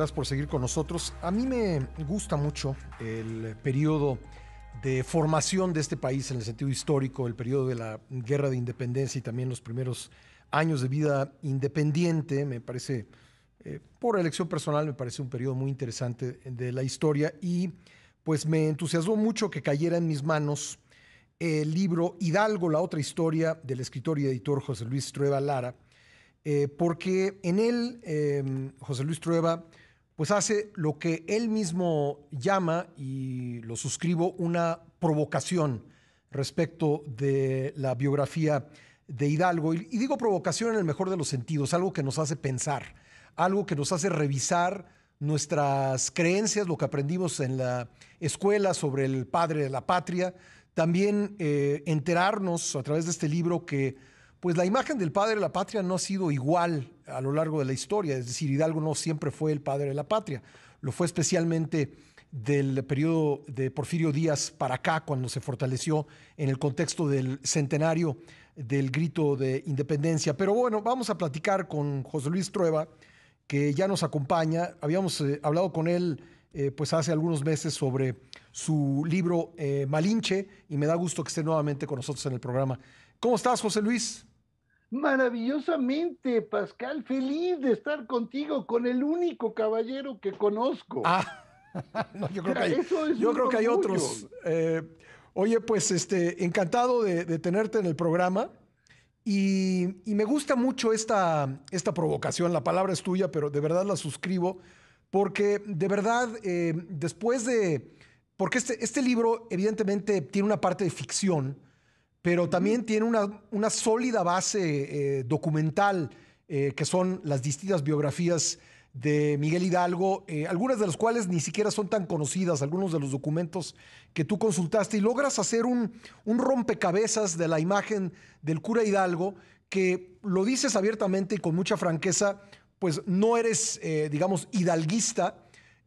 Gracias por seguir con nosotros. A mí me gusta mucho el periodo de formación de este país en el sentido histórico, el periodo de la guerra de independencia y también los primeros años de vida independiente, me parece, eh, por elección personal, me parece un periodo muy interesante de la historia y pues me entusiasmó mucho que cayera en mis manos el libro Hidalgo, la otra historia del escritor y editor José Luis Trueba Lara, eh, porque en él eh, José Luis Trueba pues hace lo que él mismo llama, y lo suscribo, una provocación respecto de la biografía de Hidalgo. Y digo provocación en el mejor de los sentidos, algo que nos hace pensar, algo que nos hace revisar nuestras creencias, lo que aprendimos en la escuela sobre el padre de la patria, también eh, enterarnos a través de este libro que pues la imagen del padre de la patria no ha sido igual a lo largo de la historia, es decir, Hidalgo no siempre fue el padre de la patria, lo fue especialmente del periodo de Porfirio Díaz para acá, cuando se fortaleció en el contexto del centenario del grito de independencia. Pero bueno, vamos a platicar con José Luis Trueba, que ya nos acompaña. Habíamos eh, hablado con él eh, pues hace algunos meses sobre su libro eh, Malinche y me da gusto que esté nuevamente con nosotros en el programa. ¿Cómo estás, José Luis? Maravillosamente, Pascal, feliz de estar contigo, con el único caballero que conozco. Ah, yo creo que hay, otros. Eh, oye, pues este, encantado de, tenerte en el programa. Y, me gusta mucho esta, esta provocación, la palabra es tuya, pero de verdad la suscribo, porque de verdad, eh, después de, porque este, este libro evidentemente tiene una parte de ficción, pero también tiene una, sólida base eh, documental eh, que son las distintas biografías de Miguel Hidalgo, eh, algunas de las cuales ni siquiera son tan conocidas, algunos de los documentos que tú consultaste, y logras hacer un, rompecabezas de la imagen del cura Hidalgo, que lo dices abiertamente y con mucha franqueza, pues no eres, digamos, hidalguista,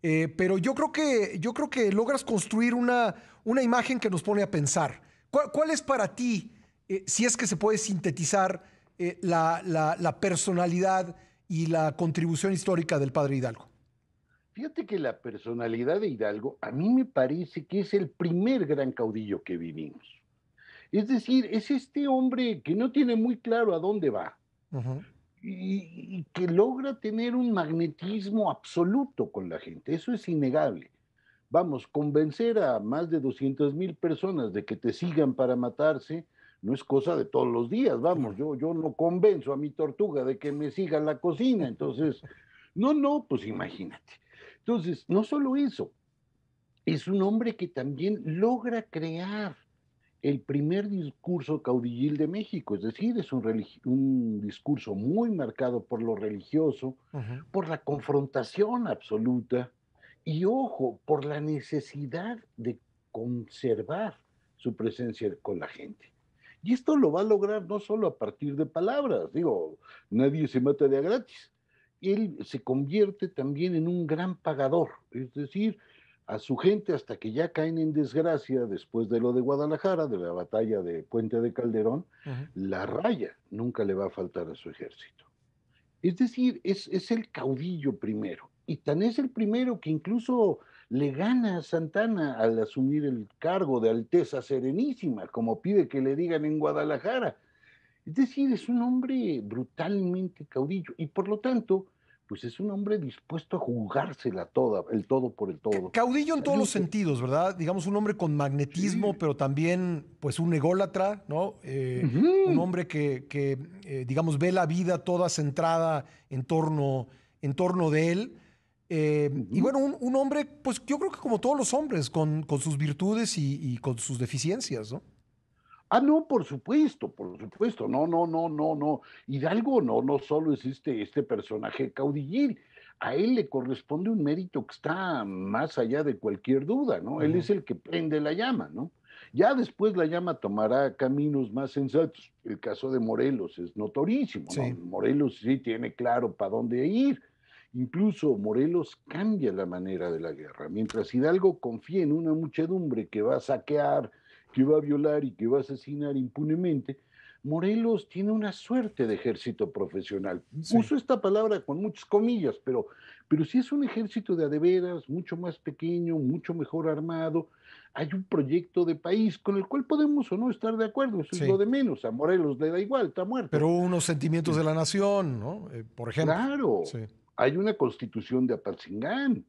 pero yo creo, que, yo creo que logras construir una imagen que nos pone a pensar. ¿Cuál, es para ti, eh, si es que se puede sintetizar eh, la, personalidad y la contribución histórica del padre Hidalgo? Fíjate que la personalidad de Hidalgo a mí me parece que es el primer gran caudillo que vivimos. Es decir, es este hombre que no tiene muy claro a dónde va. y que logra tener un magnetismo absoluto con la gente, eso es innegable. Vamos, convencer a más de 200 mil personas de que te sigan para matarse no es cosa de todos los días, vamos, yo, yo no convenzo a mi tortuga de que me siga la cocina, entonces, no, no, pues imagínate. Entonces, no solo eso, es un hombre que también logra crear el primer discurso caudillil de México, es decir, es un, un discurso muy marcado por lo religioso, por la confrontación absoluta, y ojo, por la necesidad de conservar su presencia con la gente. Y esto lo va a lograr no solo a partir de palabras, digo, nadie se mata de a gratis. Él se convierte también en un gran pagador, es decir, a su gente hasta que ya caen en desgracia después de lo de Guadalajara, de la batalla de Puente de Calderón, la raya nunca le va a faltar a su ejército. Es decir, es, es el caudillo primero y tan es el primero que incluso le gana a Santana al asumir el cargo de Alteza Serenísima, como pide que le digan en Guadalajara. Es decir, es un hombre brutalmente caudillo y por lo tanto, pues es un hombre dispuesto a jugársela toda, el todo por el todo. Caudillo en todos los sentidos, ¿verdad? Digamos un hombre con magnetismo, pero también pues un ególatra, ¿no? Eh, un hombre que, eh, digamos, ve la vida toda centrada en torno, en torno de él. Eh, y bueno, un, hombre, pues yo creo que como todos los hombres, con, sus virtudes y, con sus deficiencias, ¿no? Ah, no, por supuesto, por supuesto, no, no, no, no, no. Hidalgo no, no solo es este, este, personaje caudillil, a él le corresponde un mérito que está más allá de cualquier duda, ¿no? Él es el que prende la llama, ¿no? Ya después la llama tomará caminos más sensatos. El caso de Morelos es notorísimo. ¿no? Morelos sí tiene claro para dónde ir Incluso Morelos cambia la manera de la guerra. Mientras Hidalgo confía en una muchedumbre que va a saquear, que va a violar y que va a asesinar impunemente, Morelos tiene una suerte de ejército profesional. Uso esta palabra con muchas comillas, pero, pero es un ejército de adeveras, mucho más pequeño, mucho mejor armado. Hay un proyecto de país con el cual podemos o no estar de acuerdo, eso es lo de menos. A Morelos le da igual, está muerto. Pero unos sentimientos de la nación, ¿no? Eh, por ejemplo. Claro hay una constitución de Apatzingán.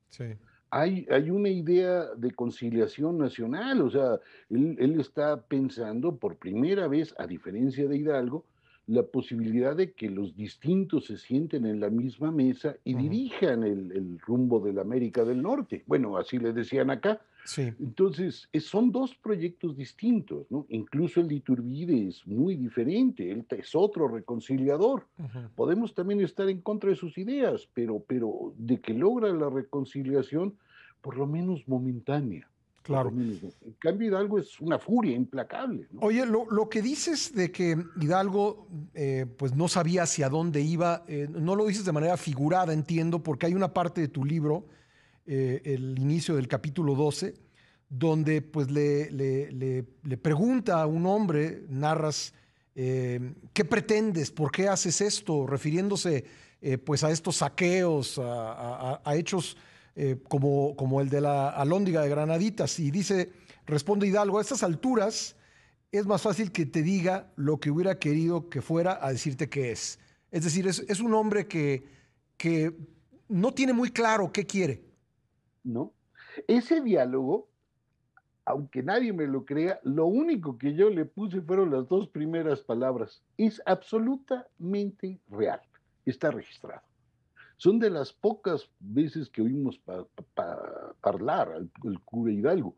Hay, hay, una idea de conciliación nacional, o sea, él, está pensando por primera vez, a diferencia de Hidalgo, la posibilidad de que los distintos se sienten en la misma mesa y dirijan el, rumbo de la América del Norte. Bueno, así le decían acá, Sí. Entonces, son dos proyectos distintos, ¿no? Incluso el de Iturbide es muy diferente, él es otro reconciliador. Podemos también estar en contra de sus ideas, pero, pero de que logra la reconciliación, por lo menos momentánea. Claro. en cambio, Hidalgo es una furia implacable. ¿no? Oye, lo, lo, que dices de que Hidalgo eh, pues no sabía hacia dónde iba, eh, no lo dices de manera figurada, entiendo, porque hay una parte de tu libro eh, el inicio del capítulo 12, donde pues le, pregunta a un hombre, narras, eh, ¿qué pretendes? ¿Por qué haces esto? Refiriéndose eh, pues a estos saqueos, a, hechos como, como el de la alóndiga de Granaditas. Y dice, responde Hidalgo, a estas alturas es más fácil que te diga lo que hubiera querido que fuera a decirte que es. Es decir, es, un hombre que, que no tiene muy claro qué quiere. ¿no? Ese diálogo, aunque nadie me lo crea, lo único que yo le puse fueron las dos primeras palabras. Es absolutamente real, está registrado. Son de las pocas veces que oímos para hablar al, cura Hidalgo.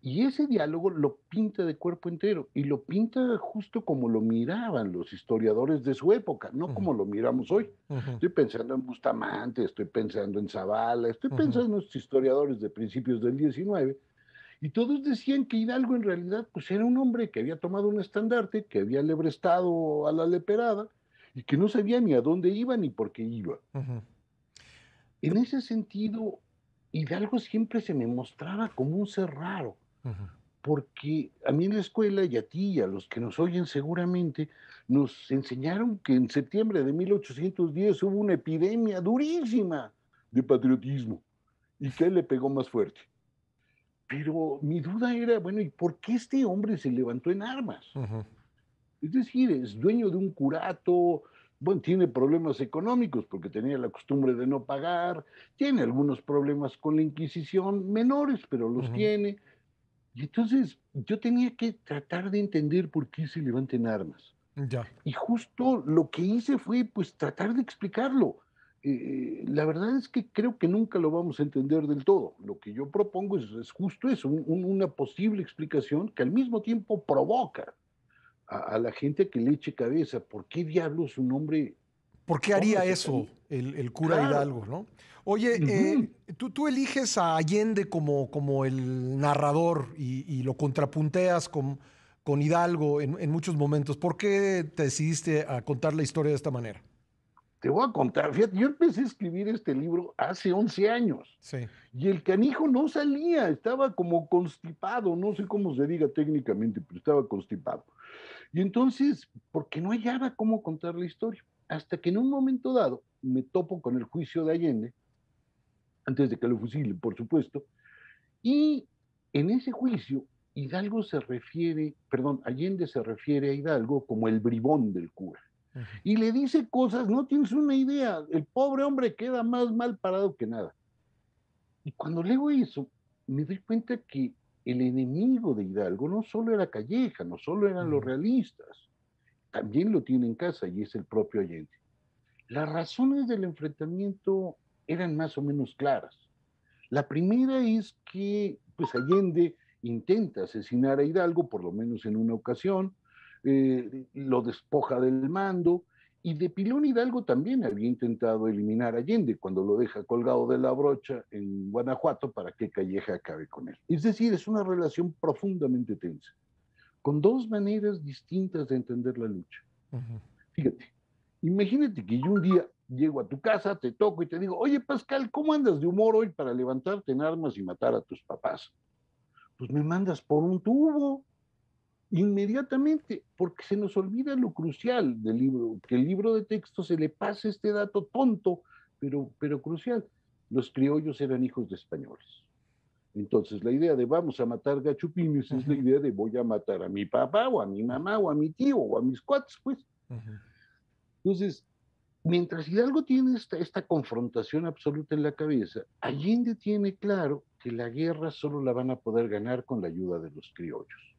Y ese diálogo lo pinta de cuerpo entero y lo pinta justo como lo miraban los historiadores de su época, no como lo miramos hoy. Estoy pensando en Bustamante, estoy pensando en Zavala, estoy pensando en los historiadores de principios del 19. Y todos decían que Hidalgo en realidad pues era un hombre que había tomado un estandarte, que había lebrestado a la leperada y que no sabía ni a dónde iba ni por qué iba. En ese sentido, Hidalgo siempre se me mostraba como un ser raro, porque a mí en la escuela y a ti y a los que nos oyen seguramente nos enseñaron que en septiembre de 1810 hubo una epidemia durísima de patriotismo y que él le pegó más fuerte. Pero mi duda era, bueno, ¿y por qué este hombre se levantó en armas? Es decir, es dueño de un curato, bueno, tiene problemas económicos porque tenía la costumbre de no pagar, tiene algunos problemas con la Inquisición, menores, pero los tiene. Y entonces yo tenía que tratar de entender por qué se levanten armas. Ya. Y justo lo que hice fue pues tratar de explicarlo. Eh, eh, la verdad es que creo que nunca lo vamos a entender del todo. Lo que yo propongo es, justo eso, una posible explicación que al mismo tiempo provoca a, la gente que le eche cabeza. ¿Por qué diablos un hombre... ¿Por qué haría eso el, cura Hidalgo, no? Oye, eh, tú, tú, eliges a Allende como, como el narrador y, lo contrapunteas con, con Hidalgo en, en muchos momentos. ¿Por qué te decidiste a contar la historia de esta manera? Te voy a contar, fíjate, yo empecé a escribir este libro hace 11 años. Y el canijo no salía, estaba como constipado, no sé cómo se diga técnicamente, pero estaba constipado. Y entonces, porque no hallaba cómo contar la historia. Hasta que en un momento dado me topo con el juicio de Allende, antes de que lo fusilen, por supuesto, y en ese juicio Hidalgo se refiere, perdón, Allende se refiere a Hidalgo como el bribón del cura y le dice cosas, no tienes una idea, el pobre hombre queda más mal parado que nada. Y cuando leo eso, me doy cuenta que el enemigo de Hidalgo no solo era Calleja, no solo eran los realistas, también lo tiene en casa y es el propio Allende. Las razones del enfrentamiento eran más o menos claras. La primera es que pues Allende intenta asesinar a Hidalgo, por lo menos en una ocasión, eh, lo despoja del mando. Y de Pilón Hidalgo también había intentado eliminar a Allende cuando lo deja colgado de la brocha en Guanajuato para que Calleja acabe con él. Es decir, es una relación profundamente tensa, con dos maneras distintas de entender la lucha. Fíjate, imagínate que yo un día llego a tu casa, te toco y te digo, oye Pascal, ¿cómo andas de humor hoy para levantarte en armas y matar a tus papás? Pues me mandas por un tubo inmediatamente, porque se nos olvida lo crucial del libro, que el libro de texto se le pase este dato tonto, pero, pero crucial. Los criollos eran hijos de españoles. Entonces, la idea de vamos a matar gachupines es la idea de voy a matar a mi papá o a mi mamá o a mi tío o a mis cuates, pues. Entonces, mientras Hidalgo tiene esta, esta confrontación absoluta en la cabeza, Allende tiene claro que la guerra solo la van a poder ganar con la ayuda de los criollos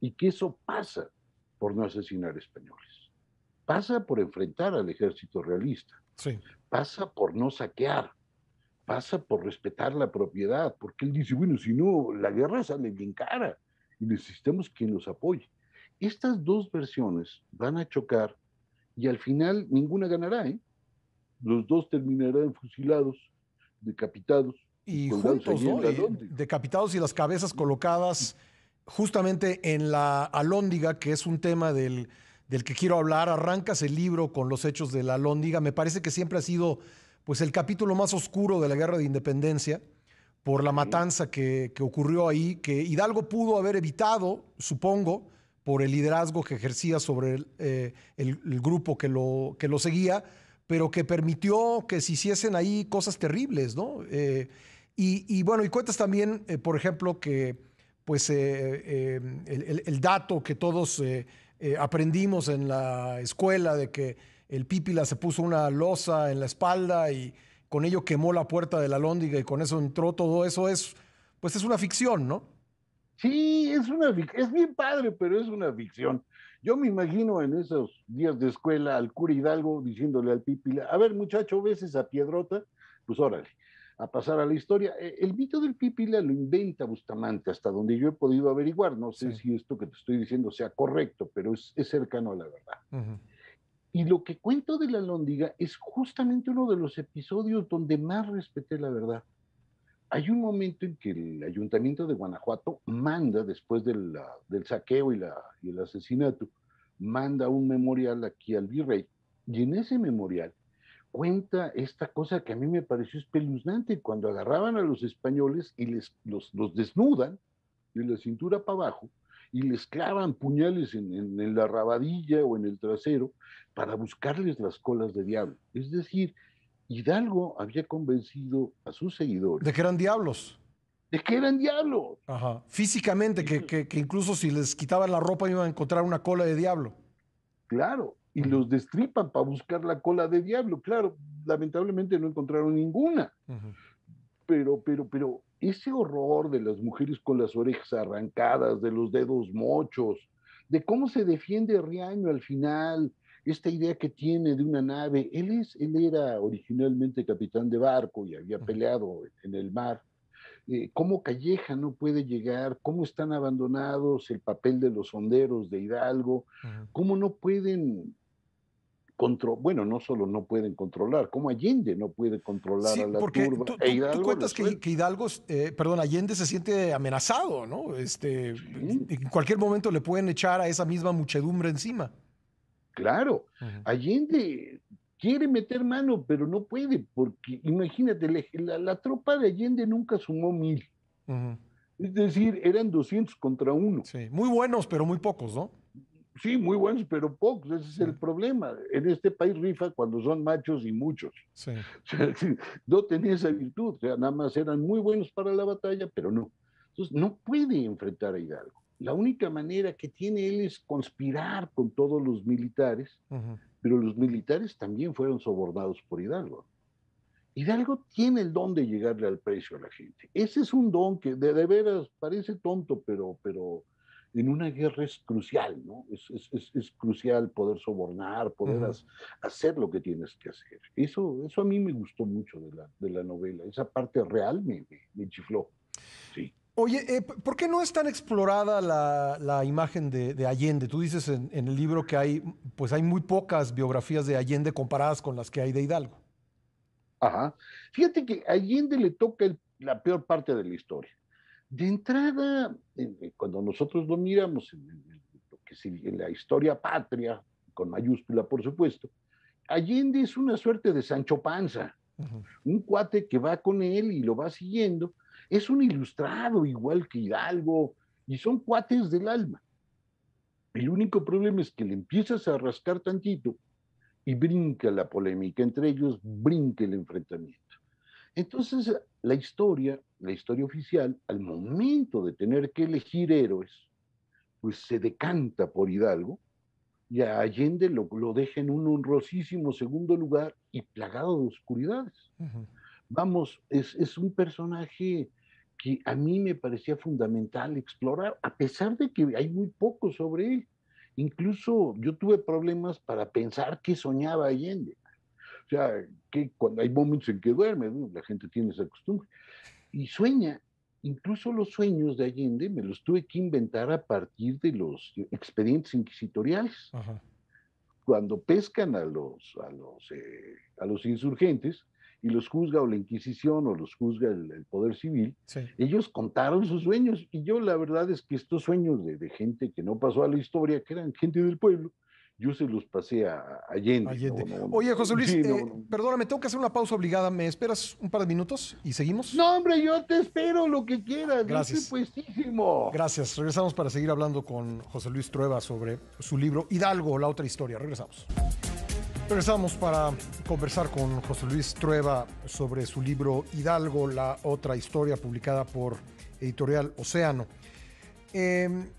y que eso pasa por no asesinar españoles, pasa por enfrentar al ejército realista, pasa por no saquear, pasa por respetar la propiedad, porque él dice, bueno, si no, la guerra sale bien cara y necesitamos quien nos apoye. Estas dos versiones van a chocar y al final ninguna ganará. ¿eh? Los dos terminarán fusilados, decapitados. Y juntos, ¿no? decapitados y las cabezas colocadas justamente en la alóndiga, que es un tema del, del que quiero hablar, arrancas el libro con los hechos de la alóndiga. Me parece que siempre ha sido pues, el capítulo más oscuro de la Guerra de Independencia por la matanza que, ocurrió ahí, que Hidalgo pudo haber evitado, supongo, por el liderazgo que ejercía sobre eh, el, grupo que lo, que lo seguía, pero que permitió que se hiciesen ahí cosas terribles, ¿no? Eh, y, bueno, y cuentas también, eh, por ejemplo, que pues, eh, eh, em, el, dato que todos eh, aprendimos en la escuela de que el pípila se puso una losa en la espalda y con ello quemó la puerta de la lóndiga y con eso entró todo eso, es, pues es una ficción, ¿no? Sí, es una es bien padre, pero es una ficción. Yo me imagino en esos días de escuela al cura Hidalgo diciéndole al pípila, a ver muchacho, ¿ves esa piedrota? Pues órale, a pasar a la historia. Eh, el mito del Pipila lo inventa Bustamante, hasta donde yo he podido averiguar. No sé si esto que te estoy diciendo sea correcto, pero es, cercano a la verdad. Y lo que cuento de la lóndiga es justamente uno de los episodios donde más respeté la verdad. Hay un momento en que el ayuntamiento de Guanajuato manda, después del saqueo y, la, y el asesinato, manda un memorial aquí al virrey. Y en ese memorial cuenta esta cosa que a mí me pareció espeluznante, cuando agarraban a los españoles y les, los, los desnudan de la cintura para abajo y les clavan puñales en, la rabadilla o en el trasero para buscarles las colas de diablo. Es decir, Hidalgo había convencido a sus seguidores. De que eran diablos. De que eran diablos. Físicamente, que, incluso si les quitaban la ropa iban a encontrar una cola de diablo. Claro y los destripan para buscar la cola de diablo. Claro, lamentablemente no encontraron ninguna. Pero, pero, pero ese horror de las mujeres con las orejas arrancadas, de los dedos mochos, de cómo se defiende Riaño al final, esta idea que tiene de una nave, él, es, él era originalmente capitán de barco y había peleado en el mar, eh, cómo Calleja no puede llegar, cómo están abandonados el papel de los honderos de Hidalgo, cómo no pueden bueno, no solo no pueden controlar, como Allende no puede controlar a la turba. Tú, e cuentas que, Hidalgo, eh, perdón, Allende se siente amenazado, ¿no? Este, En cualquier momento le pueden echar a esa misma muchedumbre encima. Claro, Allende quiere meter mano, pero no puede, porque imagínate, la, la tropa de Allende nunca sumó mil. Es decir, eran 200 contra uno. Sí, muy buenos, pero muy pocos, ¿no? Sí, muy buenos, pero pocos, ese es el mm. problema. En este país rifa cuando son machos y muchos. Sí. no tenía esa virtud, o sea, nada más eran muy buenos para la batalla, pero no. Entonces, no puede enfrentar a Hidalgo. La única manera que tiene él es conspirar con todos los militares, pero los militares también fueron sobornados por Hidalgo. Hidalgo tiene el don de llegarle al precio a la gente. Ese es un don que de, de veras parece tonto, pero, pero en una guerra es crucial, ¿no? Es, crucial poder sobornar, poder hacer lo que tienes que hacer. Eso, eso a mí me gustó mucho de la, novela, esa parte real me, me, chifló. Sí. Oye, eh, ¿por qué no es tan explorada la, imagen de, Allende? Tú dices en, el libro que hay, pues hay muy pocas biografías de Allende comparadas con las que hay de Hidalgo. Ajá. Fíjate que a Allende le toca la peor parte de la historia. De entrada, eh, cuando nosotros lo miramos en la historia patria, con mayúscula por supuesto, Allende es una suerte de Sancho Panza, un cuate que va con él y lo va siguiendo, es un ilustrado igual que Hidalgo, y son cuates del alma. El único problema es que le empiezas a rascar tantito y brinca la polémica, entre ellos brinca el enfrentamiento. Entonces, la historia, la historia oficial, al momento de tener que elegir héroes, pues se decanta por Hidalgo y a Allende lo, deja en un honrosísimo segundo lugar y plagado de oscuridades. Vamos, es, es un personaje que a mí me parecía fundamental explorar, a pesar de que hay muy poco sobre él. Incluso yo tuve problemas para pensar qué soñaba Allende. O sea, que cuando hay momentos en que duerme, la gente tiene esa costumbre. Y sueña, incluso los sueños de Allende me los tuve que inventar a partir de los expedientes inquisitoriales. Cuando pescan a los, a, los, eh, a los insurgentes y los juzga o la Inquisición o los juzga el, Poder Civil, ellos contaron sus sueños. Y yo la verdad es que estos sueños de gente que no pasó a la historia, que eran gente del pueblo, los pasé a Allende. Oye, José Luis, eh, perdóname, tengo que hacer una pausa obligada. ¿Me esperas un par de minutos y seguimos? No, hombre, yo te espero lo que quieras. Gracias. Gracias. Regresamos para seguir hablando con José Luis Trueba sobre su libro Hidalgo, la otra historia. Regresamos. Regresamos para conversar con José Luis Trueba sobre su libro Hidalgo, la otra historia, publicada por Editorial Océano. Eh,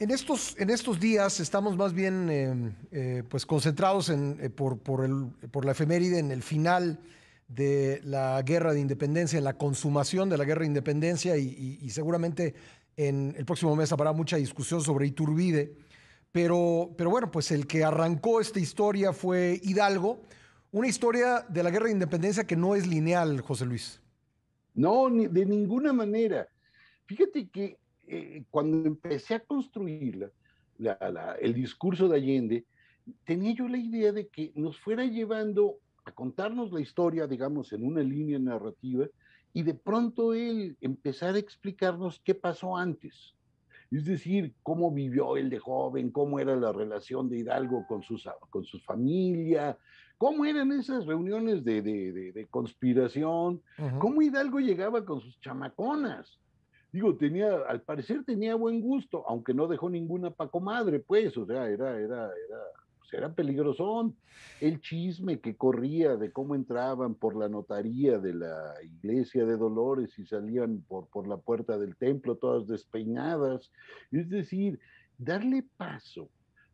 en estos, en estos días estamos más bien em, eh, pues concentrados eh, por, el, por, la efeméride en el final de la guerra de independencia, en la consumación de la guerra de independencia y, seguramente en el próximo mes habrá mucha discusión sobre Iturbide. Pero, pero bueno, pues el que arrancó esta historia fue Hidalgo, una historia de la guerra de independencia que no es lineal, José Luis. No, de ninguna manera. Fíjate que eh, cuando empecé a construir el discurso de Allende, tenía yo la idea de que nos fuera llevando a contarnos la historia, digamos, en una línea narrativa, y de pronto él empezar a explicarnos qué pasó antes. Es decir, cómo vivió él de joven, cómo era la relación de Hidalgo con, sus, con su familia, cómo eran esas reuniones de, de, de, conspiración, cómo Hidalgo llegaba con sus chamaconas digo, tenía, al parecer tenía buen gusto, aunque no dejó ninguna paco pues, o sea, era, era, pues, era, peligrosón. El chisme que corría de cómo entraban por la notaría de la iglesia de Dolores y salían por, por la puerta del templo todas despeinadas. Es decir, darle paso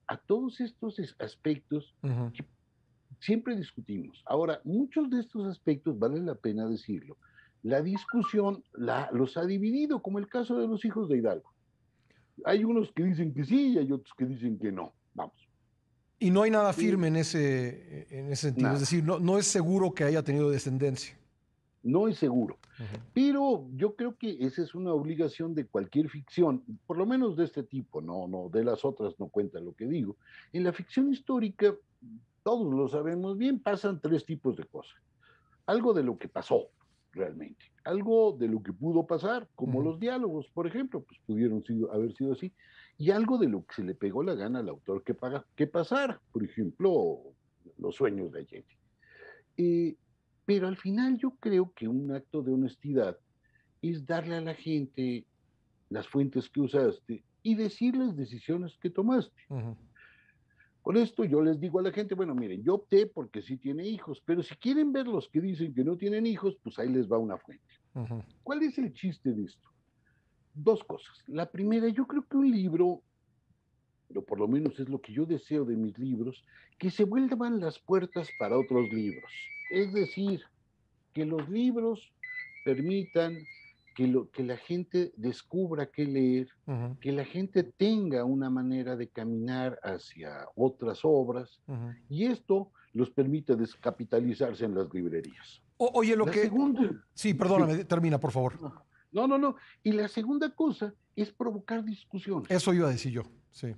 a todos estos aspectos siempre discutimos. Ahora, muchos de estos aspectos, vale la pena decirlo, la discusión la, los ha dividido, como el caso de los hijos de Hidalgo. Hay unos que dicen que sí y hay otros que dicen que no. Vamos. Y no hay nada firme en, ese, ese sentido. Es decir, no, es seguro que haya tenido descendencia. No es seguro. Pero yo creo que esa es una obligación de cualquier ficción, por lo menos de este tipo, no, no, de las otras no cuenta lo que digo. En la ficción histórica, todos lo sabemos bien, pasan tres tipos de cosas. Algo de lo que pasó, realmente. Algo de lo que pudo pasar, como los diálogos, por ejemplo, pues pudieron haber sido así, y algo de lo que se le pegó la gana al autor que, paga, que pasar, por ejemplo, los sueños de Allende. Eh, pero al final yo creo que un acto de honestidad es darle a la gente las fuentes que usaste y decir las decisiones que tomaste. Con esto yo les digo a la gente, bueno, miren, yo opté porque sí tiene hijos, pero si quieren ver los que dicen que no tienen hijos, pues ahí les va una fuente. ¿Cuál es el chiste de esto? Dos cosas. La primera, yo creo que un libro, pero por lo menos es lo que yo deseo de mis libros, que se vuelvan las puertas para otros libros. Es decir, que los libros permitan que, que la gente descubra qué leer, que la gente tenga una manera de caminar hacia otras obras, y esto los permite descapitalizarse en las librerías. oye, lo que... Sí, perdóname, termina, por favor. No, no, no. Y la segunda cosa es provocar discusiones. Eso iba a decir yo, sí.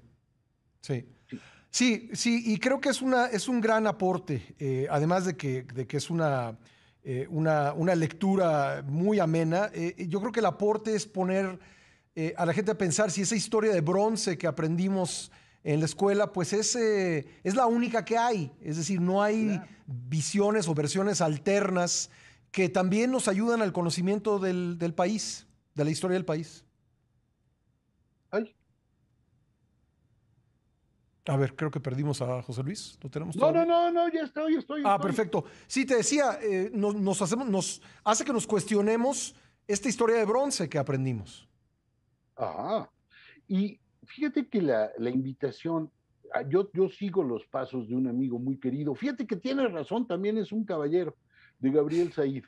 Sí. sí. Sí, y creo que es, una, es un gran aporte, eh, además de que, de que es una eh, una, lectura muy amena. Eh, eh, yo creo que el aporte es poner a la gente a pensar si esa historia de bronce que aprendimos en la escuela, pues es, es la única que hay. Es decir, no hay visiones o versiones alternas que también nos ayudan al conocimiento del país, de la historia del país. A ver, creo que perdimos a José Luis. tenemos? No, no, no, no, ya estoy, estoy. ah, perfecto. Sí, te decía, eh, nos, hacemos, nos hace que nos cuestionemos esta historia de bronce que aprendimos. Ah, y fíjate que la, invitación, ah, yo, yo sigo los pasos de un amigo muy querido. Fíjate que tiene razón, también es un caballero, de Gabriel Said.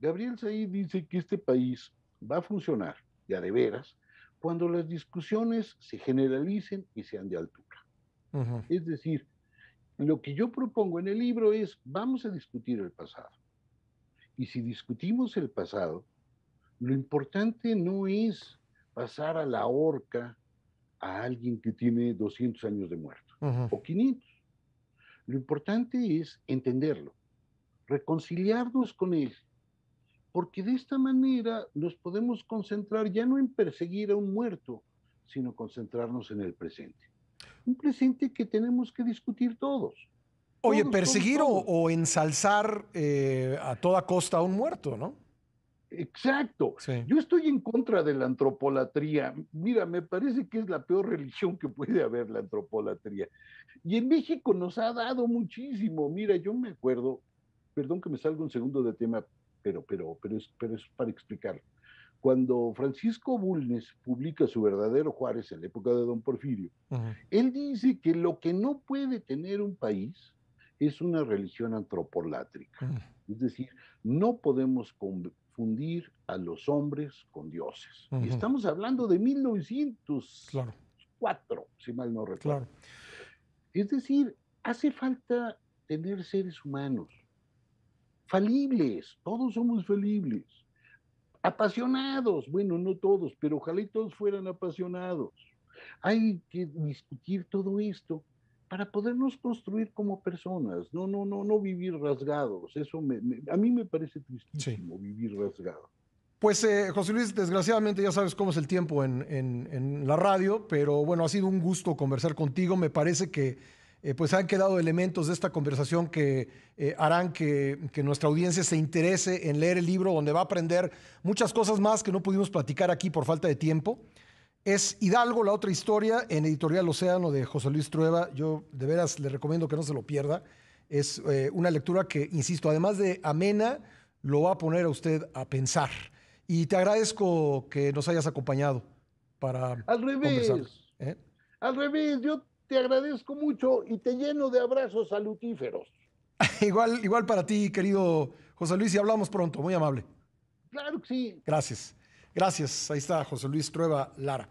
Gabriel Said dice que este país va a funcionar, ya de veras, cuando las discusiones se generalicen y sean de altura. Es decir, lo que yo propongo en el libro es, vamos a discutir el pasado. Y si discutimos el pasado, lo importante no es pasar a la horca a alguien que tiene 200 años de muerto o 500. Lo importante es entenderlo, reconciliarnos con él, porque de esta manera nos podemos concentrar ya no en perseguir a un muerto, sino concentrarnos en el presente un presente que tenemos que discutir todos. Oye, perseguir O, ensalzar eh, a toda costa a un muerto, ¿no? Exacto. Yo estoy en contra de la antropolatría. Mira, me parece que es la peor religión que puede haber la antropolatría. Y en México nos ha dado muchísimo. Mira, yo me acuerdo, perdón que me salgo un segundo de tema, pero, pero, pero, es, pero es para explicarlo cuando Francisco Bulnes publica su verdadero Juárez en la época de Don Porfirio, él dice que lo que no puede tener un país es una religión antropolátrica. Es decir, no podemos confundir a los hombres con dioses. Y estamos hablando de 1904, si mal no recuerdo. Es decir, hace falta tener seres humanos falibles, todos somos falibles apasionados, bueno, no todos, pero ojalá y todos fueran apasionados. Hay que discutir todo esto para podernos construir como personas, no, no, no, no vivir rasgados. Eso a mí me parece tristísimo vivir rasgado. Pues eh, José Luis, desgraciadamente ya sabes cómo es el tiempo en la radio, pero bueno, ha sido un gusto conversar contigo. Me parece que eh, pues han quedado elementos de esta conversación que eh, harán que, nuestra audiencia se interese en leer el libro, donde va a aprender muchas cosas más que no pudimos platicar aquí por falta de tiempo. Es Hidalgo, la otra historia, en Editorial Océano de José Luis Trueba. Yo de veras le recomiendo que no se lo pierda. Es eh, una lectura que, insisto, además de amena, lo va a poner a usted a pensar. Y te agradezco que nos hayas acompañado para... Al revés. Al revés, yo te agradezco mucho y te lleno de abrazos salutíferos. igual, igual para ti, querido José Luis, y hablamos pronto, muy amable. Claro que sí. Gracias. Gracias. Ahí está José Luis Prueba Lara.